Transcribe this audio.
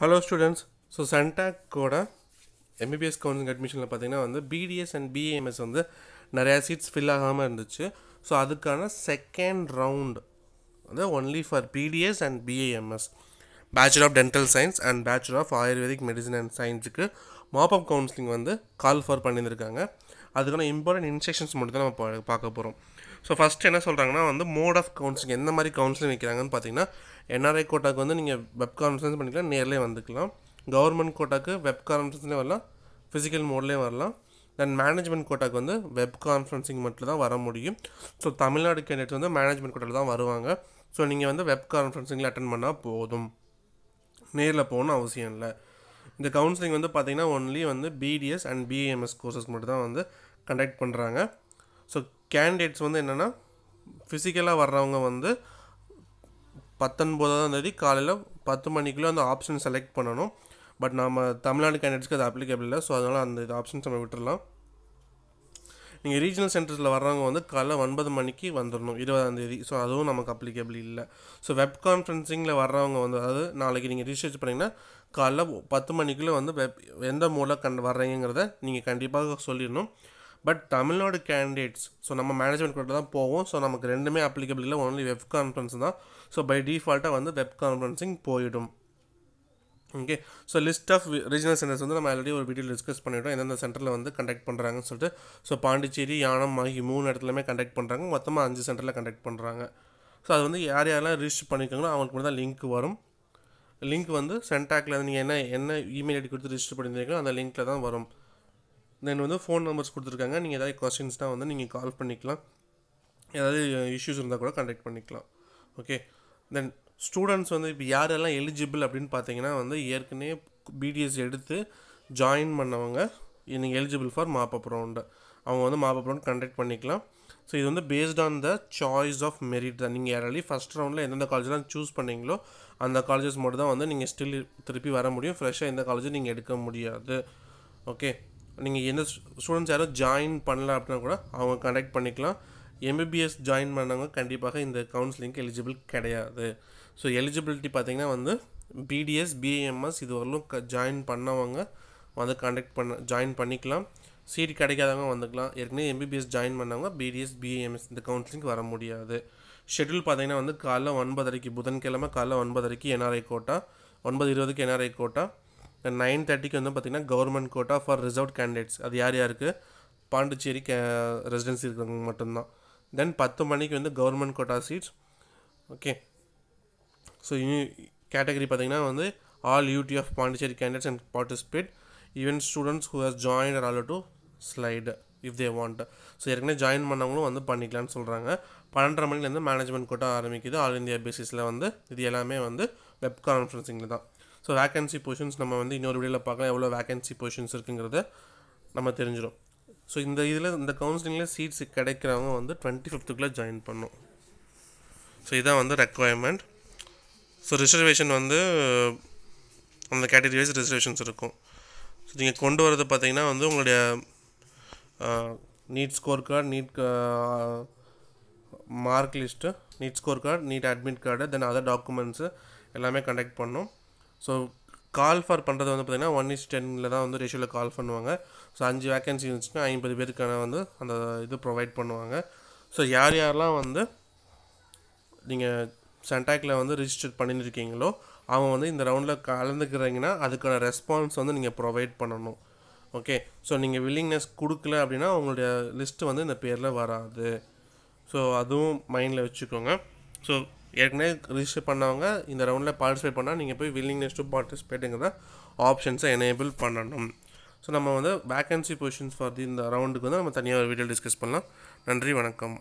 hello students so சன்டாக்கோட MBBS counselling அட்மிஷனில் பார்த்தீங்கன்னா வந்து பிடிஎஸ் அண்ட் பிஏஎம்எஸ் வந்து நிறையா சீட்ஸ் ஃபில் ஆகாமல் இருந்துச்சு ஸோ அதுக்கான செகண்ட் ரவுண்ட் வந்து only for BDS and BAMS bachelor of dental science and bachelor of ayurvedic medicine and சயின்ஸுக்கு மாப்அப் கவுன்சிலிங் வந்து கால் ஃபார் பண்ணியிருக்காங்க அதுக்கான இம்பார்ட்டன்ட் இன்ஸ்ட்ரக்ஷன்ஸ் மட்டும் தான் நம்ம பார்க்க போகிறோம் ஸோ ஃபஸ்ட்டு என்ன சொல்கிறாங்கன்னா வந்து மோட் ஆஃப் கவுன்சிலிங் எந்த மாதிரி கவுன்சிலிங் வைக்கிறாங்கன்னு பார்த்தீங்கன்னா என்ஆர்ஐ கோட்டாக்கு வந்து நீங்கள் வெப் கான்ஃபரன்ஸ் பண்ணிக்கலாம் நேர்லேயே வந்துக்கலாம் கவர்மெண்ட் கோட்டாக்கு வெப் கான்ஃபரன்ஸ்லேயே வரலாம் ஃபிசிக்கல் மோட்லேயே வரலாம் தென் மேனேஜ்மெண்ட் கோட்டாக்கு வந்து வெப் கான்ஃபரன்சிங் மட்டும் தான் வர முடியும் ஸோ தமிழ்நாடு கேண்டிடேட்ஸ் வந்து மேனேஜ்மெண்ட் கோட்டாவில் தான் வருவாங்க ஸோ நீங்கள் வந்து வெப் கான்ஃபரன்சிங்கில் அட்டன் பண்ணால் போதும் நேரில் போகணும் அவசியம் இல்லை இந்த கவுன்சிலிங் வந்து பார்த்திங்கன்னா ஒன்லி வந்து பிடிஎஸ் அண்ட் பிஏஎம்எஸ் கோர்சஸ் மட்டும் தான் வந்து கண்டக்ட் பண்ணுறாங்க ஸோ கேண்டிடேட்ஸ் வந்து என்னென்னா ஃபிசிக்கலாக வர்றவங்க வந்து பத்தொன்பதாம் தேதி காலையில் பத்து மணிக்குள்ளே அந்த ஆப்ஷன் செலக்ட் பண்ணணும் பட் நம்ம தமிழ்நாடு கேண்டிடேட்ஸ்க்கு அது அப்ளிகபிள் இல்லை ஸோ அதனால் அந்த இது ஆப்ஷன்ஸ் நம்ம விட்டுடலாம் நீங்கள் ரீஜனல் சென்டர்ஸில் வர்றவங்க வந்து காலைல ஒன்பது மணிக்கு வந்துடணும் தேதி ஸோ அதுவும் நமக்கு அப்ளிகபிள் இல்லை ஸோ வெப் கான்ஃபரன்சிங்கில் வர்றவங்க வந்து அதாவது நாளைக்கு நீங்கள் ரிசர்ச் பண்ணிங்கன்னா காலைல பத்து மணிக்குள்ளே வந்து வெப் எந்த மூலம் கண் வர்றீங்கிறத நீங்கள் கண்டிப்பாக சொல்லிடணும் பட் தமிழ்நாடு கேண்டிடேட்ஸ் ஸோ நம்ம மேனேஜ்மெண்ட் கூட தான் போவோம் ஸோ நமக்கு ரெண்டுமே அப்ளிகபிள் இல்லை ஒன்லி வெப் கான்ஃபரன்ஸ் தான் ஸோ பை டிஃபால்ட்டாக வந்து வெப் கான்ஃபரன்ஸிங் போயிடும் okay so list of regional centres வந்து நம்ம ஆல்ரெடி ஒரு வீடியோ டிஸ்கஸ் பண்ணிவிட்டோம் எந்தெந்த சென்டரில் வந்து கண்டக்ட் பண்ணுறாங்கன்னு சொல்லிட்டு ஸோ பாண்டிச்சேரி யானம் மாகி மூணு இடத்துலையுமே கண்டக்ட் பண்ணுறாங்க மொத்தமாக அஞ்சு சென்டரில் கண்டக்ட் பண்ணுறாங்க ஸோ அது வந்து யார் யாரெல்லாம் ரிஜிஸ்டர் பண்ணிக்கோங்களோ அவங்களுக்கு மட்டும் தான் லிங்க் வரும் லிங்க் வந்து சென்டாக்கில் நீங்கள் என்ன என்ன இமெயில் ஐடி கொடுத்து ரிஜிஸ்டர் பண்ணியிருந்தீங்களோ அந்த லிங்க்கில் தான் வரும் தென் வந்து ஃபோன் நம்பர்ஸ் கொடுத்துருக்காங்க நீங்கள் ஏதாவது கொஸ்டின்ஸ்னால் வந்து நீங்கள் கால் பண்ணிக்கலாம் ஏதாவது இஷ்யூஸ் இருந்தால் கூட கண்டக்ட் பண்ணிக்கலாம் ஓகே தென் ஸ்டூடெண்ட்ஸ் வந்து இப்போ யாரெல்லாம் எலிஜிபிள் அப்படின்னு பார்த்தீங்கன்னா வந்து ஏற்கனவே பிடிஎஸ் எடுத்து ஜாயின் பண்ணவங்க நீங்கள் எலிஜிபிள் ஃபார் மாப்பப் ரவுண்டு அவங்க வந்து மாப்பப் ரவுண்ட் கண்டக்ட் பண்ணிக்கலாம் ஸோ இது வந்து based on the choice of merit தான் நீங்கள் யாராலையும் ஃபஸ்ட் ரவுண்டில் எந்தெந்த காலேஜ்லாம் சூஸ் பண்ணீங்களோ அந்த காலேஜஸ் மட்டும் தான் வந்து நீங்கள் ஸ்டில் திருப்பி வர முடியும் ஃப்ரெஷ்ஷாக எந்த காலேஜும் நீங்கள் எடுக்க முடியாது ஓகே நீங்கள் எந்த ஸ்டூடெண்ட்ஸ் யாரும் ஜாயின் பண்ணல அப்படின்னா கூட அவங்க கண்டக்ட் பண்ணிக்கலாம் எம்பிபிஎஸ் ஜாயின் பண்ணவங்க கண்டிப்பாக இந்த கவுன்சிலிங்க்கு எலிஜிபிள் கிடையாது ஸோ எலிஜிபிலிட்டி பார்த்திங்கன்னா வந்து பிடிஎஸ் பிஏஎம்எஸ் இதுவரையிலும் க ஜாயின் பண்ணவங்க வந்து கண்டக்ட் பண்ண ஜாயின் பண்ணிக்கலாம் சீட் கிடைக்காதவங்க வந்துக்கலாம் ஏற்கனவே எம்பிபிஎஸ் ஜாயின் பண்ணவங்க பிடிஎஸ் பிஏஎம்எஸ் இந்த கவுன்சிலிங் வர முடியாது ஷெட்யூல் பார்த்திங்கன்னா வந்து காலைல ஒன்பதரைக்கு புதன்கிழமை காலைல ஒன்பதரைக்கு என்ஆர்ஐ கோட்டா ஒன்பது இருபதுக்கு என்ஆர்ஐ கோட்டா தென் நைன் தேர்ட்டிக்கு வந்து பார்த்திங்கன்னா government quota for reserve candidates அது யார் யாருக்கு பாண்டிச்சேரி கே ரெசிடென்சி இருக்கிறவங்க மட்டும்தான் தென் பத்து மணிக்கு வந்து government quota seats okay so இனி கேட்டகரி பார்த்திங்கன்னா வந்து all UT of Pondicherry candidates and participate even students who has join all to slide if they want so ஏற்கனவே ஜாயின் பண்ணவங்களும் வந்து பண்ணிக்கலாம்னு சொல்கிறாங்க பன்னெண்டரை மணிலேருந்து மேனேஜ்மெண்ட் கோட்டா ஆரம்பிக்குது ஆல் இந்தியா பேசிஸில் வந்து இது எல்லாமே வந்து வெப் கான்ஃபரன்சிங்கில் தான் ஸோ வேக்கன்சி பொசிஷன்ஸ் நம்ம வந்து இன்னொரு வீடியோவில் பார்க்கலாம் எவ்வளோ வேக்கன்சி பொசிஷன்ஸ் இருக்குங்கிறத நம்ம தெரிஞ்சிடும் ஸோ இந்த இதில் இந்த கவுன்சிலிங்கில் சீட்ஸ் கிடைக்கிறவங்க வந்து டுவெண்ட்டி ஃபிஃப்த்துக்குள்ளே ஜாயின் பண்ணும் ஸோ இதான் வந்து ரெக்குவயர்மெண்ட் ஸோ ரிசர்வேஷன் வந்து அந்த கேட்டகரி வைஸ் ரிசர்வேஷன்ஸ் இருக்கும் ஸோ நீங்கள் கொண்டு வரது பார்த்தீங்கன்னா வந்து உங்களுடைய NEET score card NEET mark list NEET score card NEET admit card then other documents எல்லாமே கண்டக்ட் பண்ணும் ஸோ கால் ஃபார் பண்ணுறது வந்து பார்த்திங்கன்னா ஒன் இஸ் டென்னில் தான் வந்து ரேஷியோவில் கால் பண்ணுவாங்க ஸோ அஞ்சு வேக்கன்சி இருந்துச்சுன்னா ஐம்பது பேருக்கான வந்து அந்த இது ப்ரொவைட் பண்ணுவாங்க ஸோ யார் யாரெலாம் வந்து நீங்கள் சென்டாக்கில் வந்து ரிஜிஸ்டர் பண்ணியிருக்கீங்களோ அவங்க வந்து இந்த ரவுண்டில் கலந்துக்கிறீங்கன்னா அதுக்கான ரெஸ்பான்ஸ் வந்து நீங்கள் ப்ரொவைட் பண்ணணும் ஓகே ஸோ நீங்கள் வில்லிங்னஸ் கொடுக்கல அப்படின்னா உங்களுடைய லிஸ்ட்டு வந்து இந்த பேரில் வராது ஸோ அதுவும் மைண்டில் வச்சுக்கோங்க ஸோ ஏற்கனவே ரிஜிஸ்டர் பண்ணவங்க இந்த ரவுண்டில் பார்ட்டிசிபேட் பண்ணால் நீங்கள் போய் வில்லிங்னஸ் டு பார்ட்டிசிபேட்டுங்கிற ஆப்ஷன்ஸை எனேபிள் பண்ணணும் ஸோ நம்ம வந்து வேக்கன்சி பொசிஷன்ஸ் ஃபார் தி இந்த ரவுண்டுக்கு வந்து நம்ம தனியாக ஒரு வீடியோ டிஸ்கஸ் பண்ணலாம் நன்றி வணக்கம்